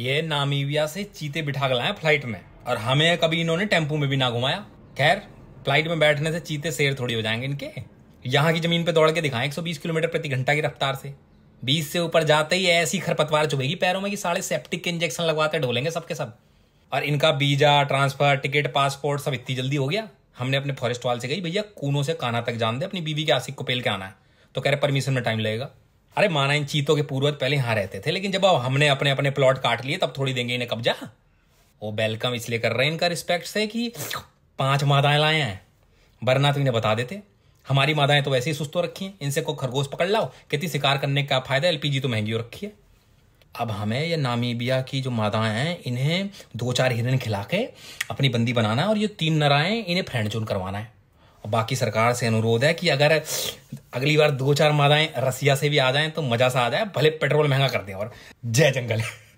ये नामीबिया से चीते बिठा गला लाए फ्लाइट में और हमें कभी इन्होंने टेम्पू में भी ना घुमाया खैर फ्लाइट में बैठने से चीते शेर थोड़ी हो जाएंगे इनके यहाँ की जमीन पे दौड़ के दिखाएं 120 किलोमीटर प्रति घंटा की रफ्तार से 20 से ऊपर जाते ही ऐसी खरपतवार चुभेगी पैरों में कि साढ़े सेप्टिक के इंजेक्शन लगवाते ढोलेंगे सबके सब और इनका वीजा ट्रांसफर टिकट पासपोर्ट सब इतनी जल्दी हो गया हमने अपने फॉरेस्ट वाल से गई भैया कूनों से काना तक जान दे अपनी बीवी के आसिक को पेल के आना है तो कह रहे परमिशन में टाइम लगेगा अरे माना इन चीतों के पूर्वज पहले यहाँ रहते थे लेकिन जब अब हमने अपने अपने प्लॉट काट लिए तब थोड़ी देंगे इन्हें कब्जा वो वेलकम इसलिए कर रहे हैं इनका रिस्पेक्ट से कि पांच मादाएं लाए हैं वरना तो इन्हें बता देते हमारी मादाएं तो वैसे ही सुस्त हो रखी हैं इनसे को खरगोश पकड़ लाओ कितनी शिकार करने का फायदा एलपीजी तो महंगी हो रखी है अब हमें ये नामीबिया की जो मादाएं हैं इन्हें दो चार हिरन खिला के अपनी बंदी बनाना है और ये तीन नराएं इन्हें फ्रेंड जोन करवाना है और बाकी सरकार से अनुरोध है कि अगर अगली बार दो चार मादाएं रसिया से भी आ जाएं तो मजा सा आ जाए भले पेट्रोल महंगा कर दें और जय जंगल